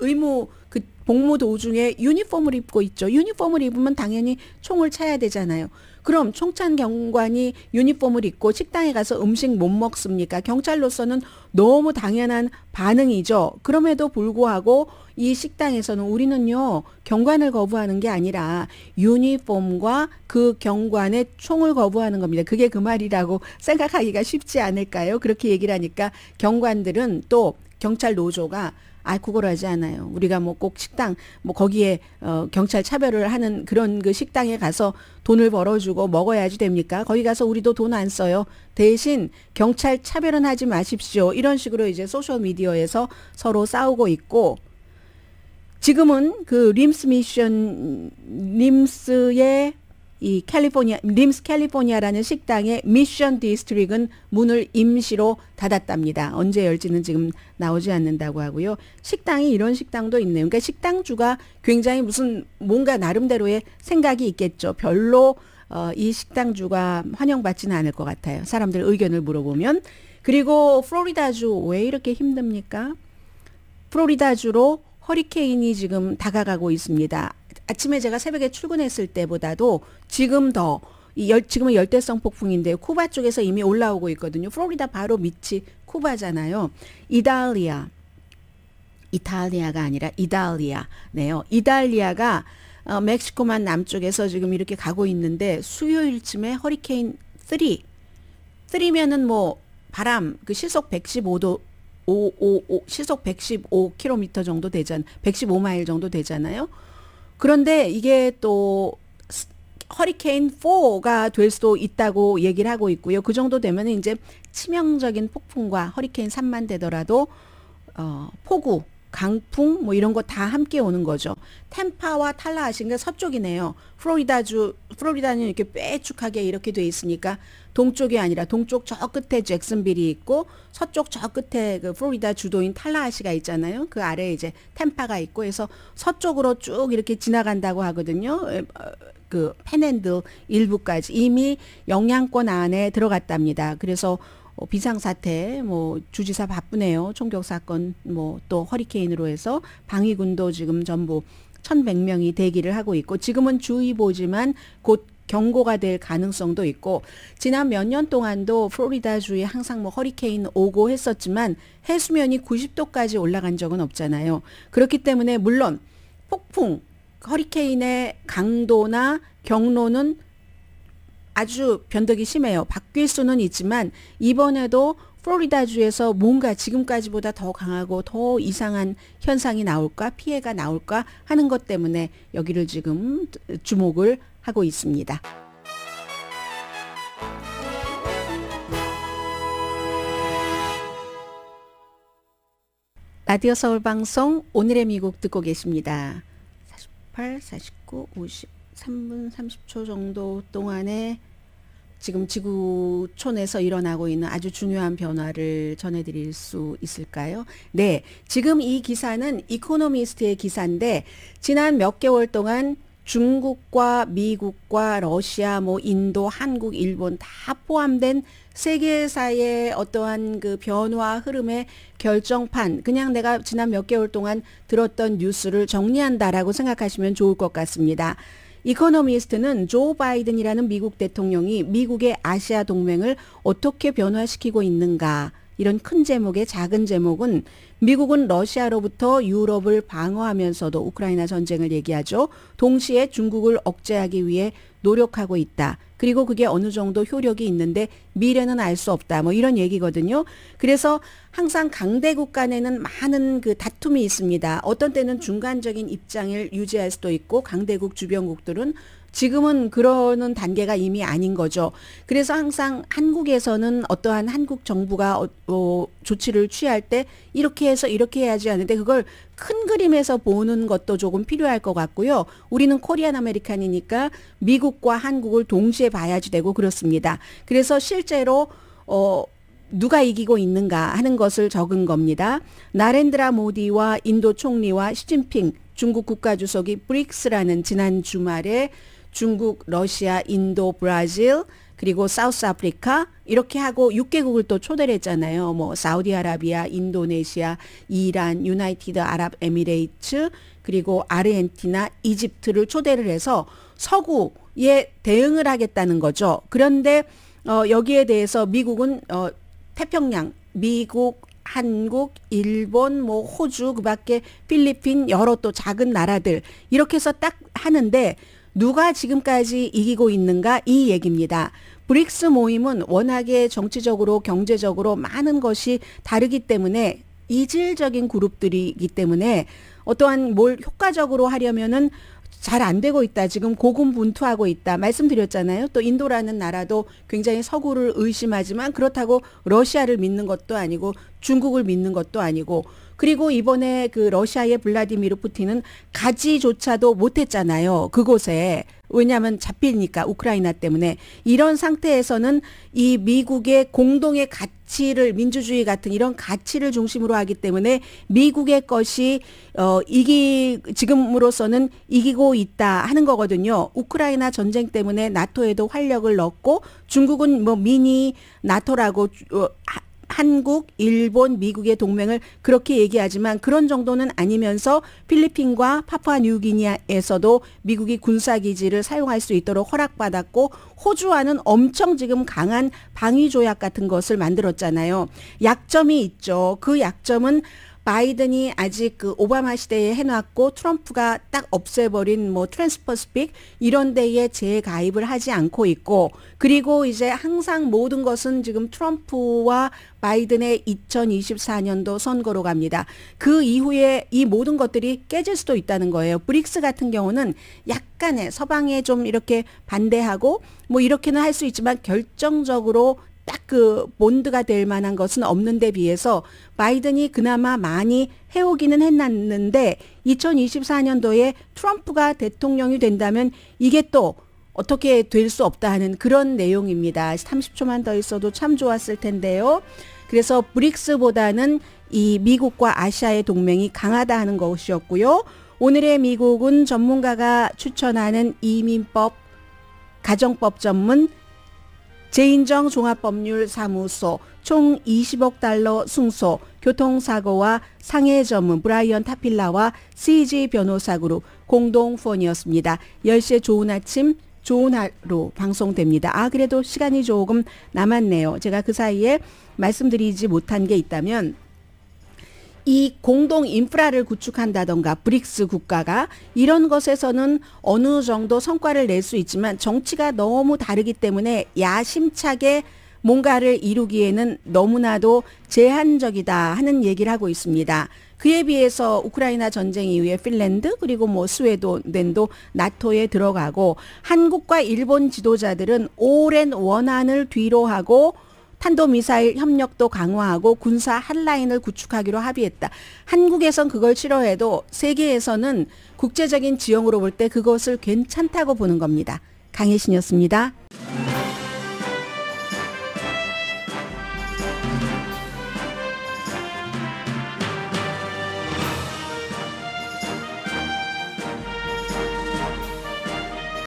의무 그 복무 도중에 유니폼을 입고 있죠. 유니폼을 입으면 당연히 총을 차야 되잖아요. 그럼 총찬 경관이 유니폼을 입고 식당에 가서 음식 못 먹습니까? 경찰로서는 너무 당연한 반응이죠. 그럼에도 불구하고 이 식당에서는 우리는요, 경관을 거부하는 게 아니라 유니폼과 그 경관의 총을 거부하는 겁니다. 그게 그 말이라고 생각하기가 쉽지 않을까요? 그렇게 얘기를 하니까 경관들은 또 경찰 노조가 아이 그걸 하지 않아요. 우리가 뭐 꼭 식당 뭐 거기에 어 경찰 차별을 하는 그런 그 식당에 가서 돈을 벌어주고 먹어야지 됩니까? 거기 가서 우리도 돈 안 써요. 대신 경찰 차별은 하지 마십시오. 이런 식으로 이제 소셜 미디어에서 서로 싸우고 있고 지금은 그 림스 미션 림스의 이 캘리포니아 림스 캘리포니아라는 식당의 미션 디스트릭은 문을 임시로 닫았답니다. 언제 열지는 지금 나오지 않는다고 하고요. 식당이 이런 식당도 있네요. 그러니까 식당주가 굉장히 무슨 뭔가 나름대로의 생각이 있겠죠. 별로 어, 이 식당주가 환영받지는 않을 것 같아요. 사람들 의견을 물어보면 그리고 플로리다주 왜 이렇게 힘듭니까? 플로리다주로 허리케인이 지금 다가가고 있습니다. 아침에 제가 새벽에 출근했을 때보다도 지금 더이 열, 지금은 열대성 폭풍인데 쿠바 쪽에서 이미 올라오고 있거든요. 플로리다 바로 밑이 쿠바잖아요. 이탈리아, 이탈리아가 아니라 이달리아네요. 이달리아가 어, 멕시코만 남쪽에서 지금 이렇게 가고 있는데 수요일쯤에 허리케인 3, 3면은 뭐 바람 그 시속 115도 555 시속 115km 정도 되잖아. 115마일 정도 되잖아요. 그런데 이게 또 허리케인 4가 될 수도 있다고 얘기를 하고 있고요. 그 정도 되면 이제 치명적인 폭풍과 허리케인 3만 되더라도 어, 폭우 강풍 뭐 이런 거 다 함께 오는 거죠. 템파와 탈라하신가 서쪽이네요. 플로리다주 플로리다는 이렇게 빼쭉하게 이렇게 돼 있으니까 동쪽이 아니라 동쪽 저 끝에 잭슨빌이 있고 서쪽 저 끝에 그 플로리다 주도인 탈라하시가 있잖아요. 그 아래에 이제 템파가 있고 해서 서쪽으로 쭉 이렇게 지나간다고 하거든요. 어, 그 펜앤드 일부까지 이미 영향권 안에 들어갔답니다. 그래서 어, 비상사태, 뭐 주지사 바쁘네요. 총격 사건, 뭐 또 허리케인으로 해서 방위군도 지금 전부 1 1 0 0 명이 대기를 하고 있고 지금은 주의보지만 곧 경고가 될 가능성도 있고 지난 몇 년 동안도 플로리다 주에 항상 뭐 허리케인 오고 했었지만 해수면이 90도까지 올라간 적은 없잖아요. 그렇기 때문에 물론 폭풍, 허리케인의 강도나 경로는 아주 변덕이 심해요. 바뀔 수는 있지만 이번에도 플로리다주에서 뭔가 지금까지보다 더 강하고 더 이상한 현상이 나올까 피해가 나올까 하는 것 때문에 여기를 지금 주목을 하고 있습니다. 라디오 서울 방송 오늘의 미국 듣고 계십니다. 48, 49, 50. 3분 30초 정도 동안에 지금 지구촌에서 일어나고 있는 아주 중요한 변화를 전해드릴 수 있을까요? 네. 지금 이 기사는 이코노미스트의 기사인데, 지난 몇 개월 동안 중국과 미국과 러시아, 뭐, 인도, 한국, 일본 다 포함된 세계사의 어떠한 그 변화 흐름의 결정판, 그냥 내가 지난 몇 개월 동안 들었던 뉴스를 정리한다라고 생각하시면 좋을 것 같습니다. 이코노미스트는 조 바이든이라는 미국 대통령이 미국의 아시아 동맹을 어떻게 변화시키고 있는가 이런 큰 제목의 작은 제목은 미국은 러시아로부터 유럽을 방어하면서도 우크라이나 전쟁을 얘기하죠. 동시에 중국을 억제하기 위해 노력하고 있다. 그리고 그게 어느 정도 효력이 있는데 미래는 알 수 없다. 뭐 이런 얘기거든요. 그래서 항상 강대국 간에는 많은 그 다툼이 있습니다. 어떤 때는 중간적인 입장을 유지할 수도 있고 강대국 주변국들은 지금은 그러는 단계가 이미 아닌 거죠. 그래서 항상 한국에서는 어떠한 한국 정부가 어, 어, 조치를 취할 때 이렇게 해서 이렇게 해야지 하는데 그걸 큰 그림에서 보는 것도 조금 필요할 것 같고요. 우리는 코리안 아메리칸이니까 미국과 한국을 동시에 봐야지 되고 그렇습니다. 그래서 실제로 어 누가 이기고 있는가 하는 것을 적은 겁니다. 나렌드라 모디와 인도 총리와 시진핑 중국 국가주석이 브릭스라는 지난 주말에 중국, 러시아, 인도, 브라질, 그리고 사우스 아프리카 이렇게 하고 6개국을 또 초대를 했잖아요. 뭐 사우디아라비아, 인도네시아, 이란, 유나이티드 아랍에미레이츠, 그리고 아르헨티나, 이집트를 초대를 해서 서구에 대응을 하겠다는 거죠. 그런데 어 여기에 대해서 미국은 어 태평양, 미국, 한국, 일본, 뭐 호주, 그밖에 필리핀 여러 또 작은 나라들 이렇게 해서 딱 하는데 누가 지금까지 이기고 있는가 이 얘기입니다. 브릭스 모임은 워낙에 정치적으로 경제적으로 많은 것이 다르기 때문에 이질적인 그룹들이기 때문에 어떠한 뭘 효과적으로 하려면은 잘 안 되고 있다. 지금 고군분투하고 있다. 말씀드렸잖아요. 또 인도라는 나라도 굉장히 서구를 의심하지만 그렇다고 러시아를 믿는 것도 아니고 중국을 믿는 것도 아니고 그리고 이번에 그 러시아의 블라디미르 푸틴은 가지조차도 못했잖아요. 그곳에 왜냐하면 잡히니까 우크라이나 때문에 이런 상태에서는 이 미국의 공동의 가치를 민주주의 같은 이런 가치를 중심으로 하기 때문에 미국의 것이 어 이기 지금으로서는 이기고 있다 하는 거거든요. 우크라이나 전쟁 때문에 나토에도 활력을 넣고 중국은 뭐 미니 나토라고 어, 한국, 일본, 미국의 동맹을 그렇게 얘기하지만 그런 정도는 아니면서 필리핀과 파푸아 뉴기니아에서도 미국이 군사 기지를 사용할 수 있도록 허락받았고 호주와는 엄청 지금 강한 방위 조약 같은 것을 만들었잖아요. 약점이 있죠. 그 약점은 바이든이 아직 그 오바마 시대에 해놨고 트럼프가 딱 없애버린 뭐 트랜스퍼스픽 이런 데에 재가입을 하지 않고 있고 그리고 이제 항상 모든 것은 지금 트럼프와 바이든의 2024년도 선거로 갑니다. 그 이후에 이 모든 것들이 깨질 수도 있다는 거예요. 브릭스 같은 경우는 약간의 서방에 좀 이렇게 반대하고 뭐 이렇게는 할 수 있지만 결정적으로 딱그 본드가 될 만한 것은 없는데 비해서 바이든이 그나마 많이 해오기는 했났는데 2024년도에 트럼프가 대통령이 된다면 이게 또 어떻게 될 수 없다 하는 그런 내용입니다. 30초만 더 있어도 참 좋았을 텐데요. 그래서 브릭스보다는 이 미국과 아시아의 동맹이 강하다 하는 것이었고요. 오늘의 미국은 전문가가 추천하는 이민법, 가정법 전문 재인정 종합법률사무소 총 20억 달러 승소 교통사고와 상해 전문 브라이언 타필라와 CG 변호사 그룹 공동 후원이었습니다. 10시에 좋은 아침 좋은 하루 방송됩니다. 아 그래도 시간이 조금 남았네요. 제가 그 사이에 말씀드리지 못한 게 있다면 이 공동 인프라를 구축한다던가 브릭스 국가가 이런 것에서는 어느 정도 성과를 낼 수 있지만 정치가 너무 다르기 때문에 야심차게 뭔가를 이루기에는 너무나도 제한적이다 하는 얘기를 하고 있습니다. 그에 비해서 우크라이나 전쟁 이후에 핀란드 그리고 뭐 스웨덴도 나토에 들어가고 한국과 일본 지도자들은 오랜 원한을 뒤로하고 한도미사일 협력도 강화하고 군사 핫라인을 구축하기로 합의했다. 한국에선 그걸 싫어해도 세계에서는 국제적인 지형으로 볼 때 그것을 괜찮다고 보는 겁니다. 강혜신이었습니다.